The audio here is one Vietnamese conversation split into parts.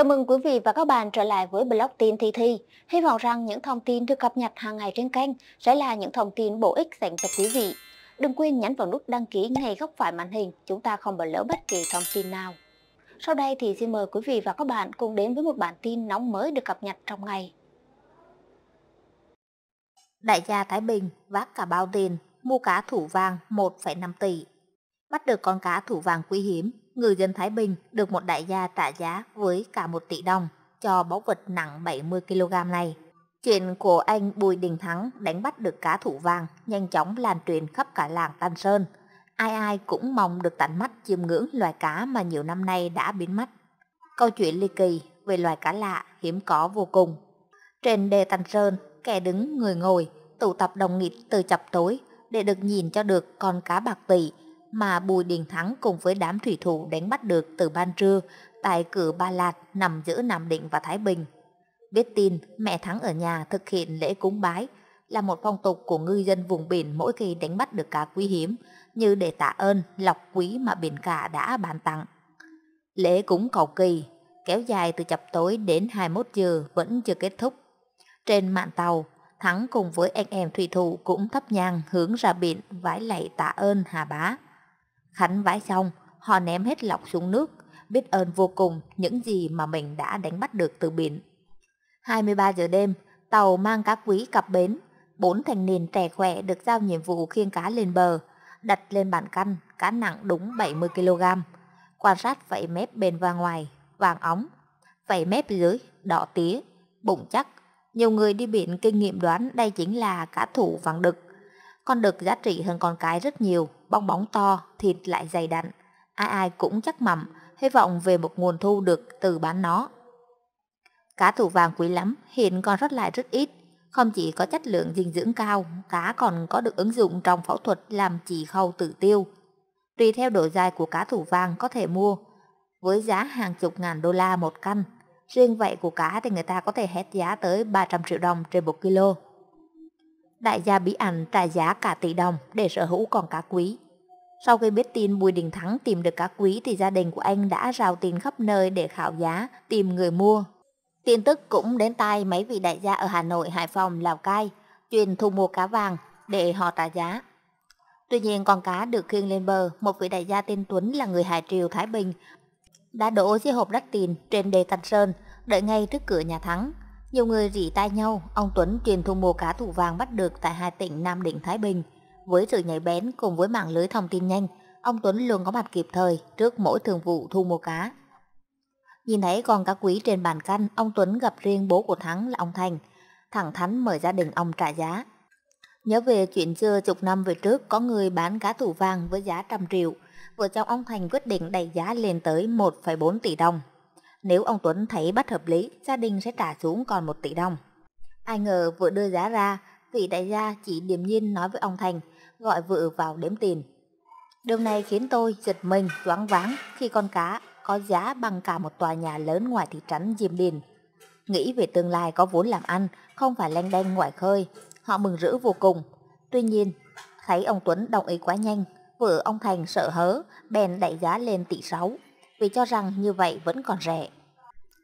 Chào mừng quý vị và các bạn trở lại với blog tin Thi Thi. Hy vọng rằng những thông tin được cập nhật hàng ngày trên kênh sẽ là những thông tin bổ ích dành cho quý vị. Đừng quên nhấn vào nút đăng ký ngay góc phải màn hình, chúng ta không bỏ lỡ bất kỳ thông tin nào. Sau đây thì xin mời quý vị và các bạn cùng đến với một bản tin nóng mới được cập nhật trong ngày. Đại gia Thái Bình vác cả bao tiền, mua cá thủ vàng 1,5 tỷ. Bắt được con cá thủ vàng quý hiếm người dân Thái Bình được một đại gia trả giá với cả một tỷ đồng cho báu vật nặng 70kg này. Chuyện của anh Bùi Đình Thắng đánh bắt được cá thủ vàng nhanh chóng lan truyền khắp cả làng Tân Sơn. Ai ai cũng mong được tận mắt chiêm ngưỡng loài cá mà nhiều năm nay đã biến mất. Câu chuyện ly kỳ về loài cá lạ hiếm có vô cùng. Trên đề Tân Sơn, kẻ đứng người ngồi, tụ tập đồng nghịt từ chập tối để được nhìn cho được con cá bạc tỷ mà Bùi Đình Thắng cùng với đám thủy thủ đánh bắt được từ ban trưa tại cửa Ba Lạt nằm giữa Nam Định và Thái Bình. Biết tin mẹ Thắng ở nhà thực hiện lễ cúng bái là một phong tục của ngư dân vùng biển mỗi khi đánh bắt được cá quý hiếm như để tạ ơn lọc quý mà biển cả đã ban tặng. Lễ cúng cầu kỳ kéo dài từ chập tối đến 21 giờ vẫn chưa kết thúc. Trên mạng tàu, Thắng cùng với anh em thủy thủ cũng thắp nhang hướng ra biển vái lạy tạ ơn Hà Bá. Khánh vãi xong, họ ném hết lọc xuống nước, biết ơn vô cùng những gì mà mình đã đánh bắt được từ biển. 23 giờ đêm, tàu mang cá quý cặp bến, bốn thành niên trẻ khỏe được giao nhiệm vụ khiêng cá lên bờ, đặt lên bàn căn, cá nặng đúng 70 kg. Quan sát vảy mép bên và ngoài, vàng óng, vảy mép dưới, đỏ tía, bụng chắc. Nhiều người đi biển kinh nghiệm đoán đây chính là cá thủ vàng đực. Con đực giá trị hơn con cái rất nhiều, bong bóng to, thịt lại dày đặn. Ai ai cũng chắc mầm, hy vọng về một nguồn thu được từ bán nó. Cá thủ vàng quý lắm, hiện còn rất lại rất ít. Không chỉ có chất lượng dinh dưỡng cao, cá còn có được ứng dụng trong phẫu thuật làm chỉ khâu tử tiêu. Tùy theo độ dài của cá thủ vàng có thể mua, với giá hàng chục ngàn đô la một căn. Riêng vậy của cá thì người ta có thể hét giá tới 300 triệu đồng trên 1 kg đại gia bí ảnh trả giá cả tỷ đồng để sở hữu con cá quý. Sau khi biết tin Bùi Đình Thắng tìm được cá quý thì gia đình của anh đã rào tiền khắp nơi để khảo giá, tìm người mua. Tin tức cũng đến tai mấy vị đại gia ở Hà Nội, Hải Phòng, Lào Cai, truyền thu mua cá vàng để họ trả giá. Tuy nhiên con cá được khiêng lên bờ, một vị đại gia tên Tuấn là người Hải Triều Thái Bình đã đổ chiếc hộp đắt tiền trên đề thành Sơn, đợi ngay trước cửa nhà Thắng. Nhiều người rỉ tai nhau, ông Tuấn truyền thu mua cá thủ vàng bắt được tại hai tỉnh Nam Định Thái Bình. Với sự nhảy bén cùng với mạng lưới thông tin nhanh, ông Tuấn luôn có mặt kịp thời trước mỗi thường vụ thu mua cá. Nhìn thấy con cá quý trên bàn canh, ông Tuấn gặp riêng bố của Thắng là ông Thành, thẳng thắn mời gia đình ông trả giá. Nhớ về chuyện xưa chục năm về trước có người bán cá thủ vàng với giá trăm triệu, vợ chồng ông Thành quyết định đẩy giá lên tới 1,4 tỷ đồng. Nếu ông Tuấn thấy bất hợp lý, gia đình sẽ trả xuống còn một tỷ đồng. Ai ngờ vừa đưa giá ra, vị đại gia chỉ điềm nhiên nói với ông Thành, gọi vợ vào đếm tiền. Điều này khiến tôi giật mình, choáng váng khi con cá có giá bằng cả một tòa nhà lớn ngoài thị trấn Diêm Điền. Nghĩ về tương lai có vốn làm ăn, không phải lanh đanh ngoài khơi, họ mừng rỡ vô cùng. Tuy nhiên, thấy ông Tuấn đồng ý quá nhanh, vợ ông Thành sợ hớ, bèn đẩy giá lên tỷ sáu vì cho rằng như vậy vẫn còn rẻ.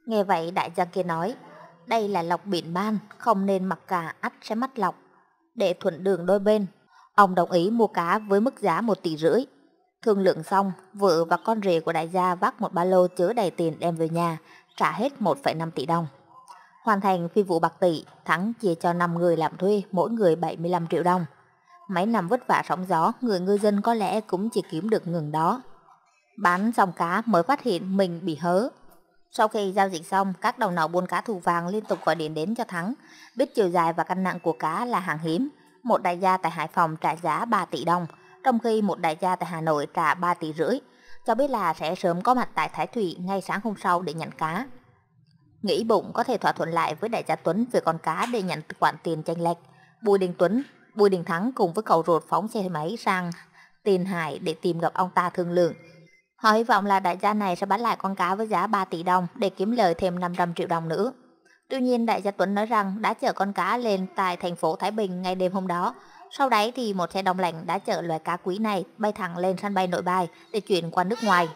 Nghe vậy đại gia kia nói, đây là lọc biển ban, không nên mặc cả ắt sẽ mắt lọc, để thuận đường đôi bên. Ông đồng ý mua cá với mức giá một tỷ rưỡi. Thương lượng xong, vợ và con rể của đại gia vác một ba lô chứa đầy tiền đem về nhà, trả hết 1,5 tỷ đồng. Hoàn thành phi vụ bạc tỷ, Thắng chia cho 5 người làm thuê, mỗi người 75 triệu đồng. Mấy năm vất vả sóng gió, người ngư dân có lẽ cũng chỉ kiếm được ngừng đó. Bán dòng cá mới phát hiện mình bị hớ. Sau khi giao dịch xong, các đầu nậu buôn cá thù vàng liên tục gọi điện đến cho Thắng, biết chiều dài và cân nặng của cá là hàng hiếm. Một đại gia tại Hải Phòng trả giá 3 tỷ đồng, trong khi một đại gia tại Hà Nội trả 3 tỷ rưỡi, cho biết là sẽ sớm có mặt tại Thái Thủy ngay sáng hôm sau để nhận cá. Nghĩ bụng có thể thỏa thuận lại với đại gia Tuấn về con cá để nhận khoản tiền tranh lệch. Bùi Đình Tuấn, Bùi Đình Thắng cùng với cậu ruột phóng xe máy sang Tiền Hải để tìm gặp ông ta thương lượng Họ hy vọng là đại gia này sẽ bán lại con cá với giá 3 tỷ đồng để kiếm lời thêm 500 triệu đồng nữa. Tuy nhiên đại gia Tuấn nói rằng đã chở con cá lên tại thành phố Thái Bình ngay đêm hôm đó. Sau đấy thì một xe đông lạnh đã chở loài cá quý này bay thẳng lên sân bay nội bài để chuyển qua nước ngoài.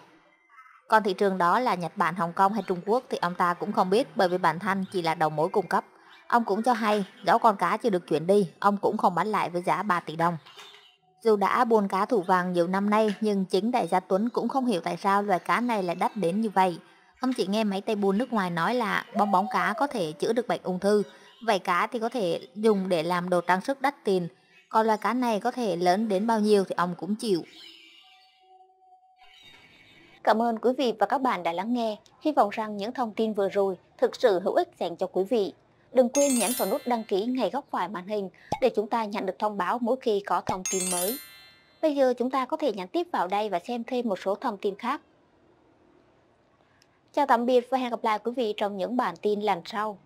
Còn thị trường đó là Nhật Bản, Hồng Kông hay Trung Quốc thì ông ta cũng không biết bởi vì bản thân chỉ là đầu mối cung cấp. Ông cũng cho hay, dẫu con cá chưa được chuyển đi, ông cũng không bán lại với giá 3 tỷ đồng. Dù đã buôn cá thủ vàng nhiều năm nay nhưng chính đại gia Tuấn cũng không hiểu tại sao loài cá này lại đắt đến như vậy. Ông chỉ nghe mấy tay buôn nước ngoài nói là bong bóng cá có thể chữa được bệnh ung thư, vậy cá thì có thể dùng để làm đồ trang sức đắt tiền, còn loài cá này có thể lớn đến bao nhiêu thì ông cũng chịu. Cảm ơn quý vị và các bạn đã lắng nghe. Hy vọng rằng những thông tin vừa rồi thực sự hữu ích dành cho quý vị. Đừng quên nhấn vào nút đăng ký ngay góc phải màn hình để chúng ta nhận được thông báo mỗi khi có thông tin mới. Bây giờ chúng ta có thể nhắn tiếp vào đây và xem thêm một số thông tin khác. Chào tạm biệt và hẹn gặp lại quý vị trong những bản tin lần sau.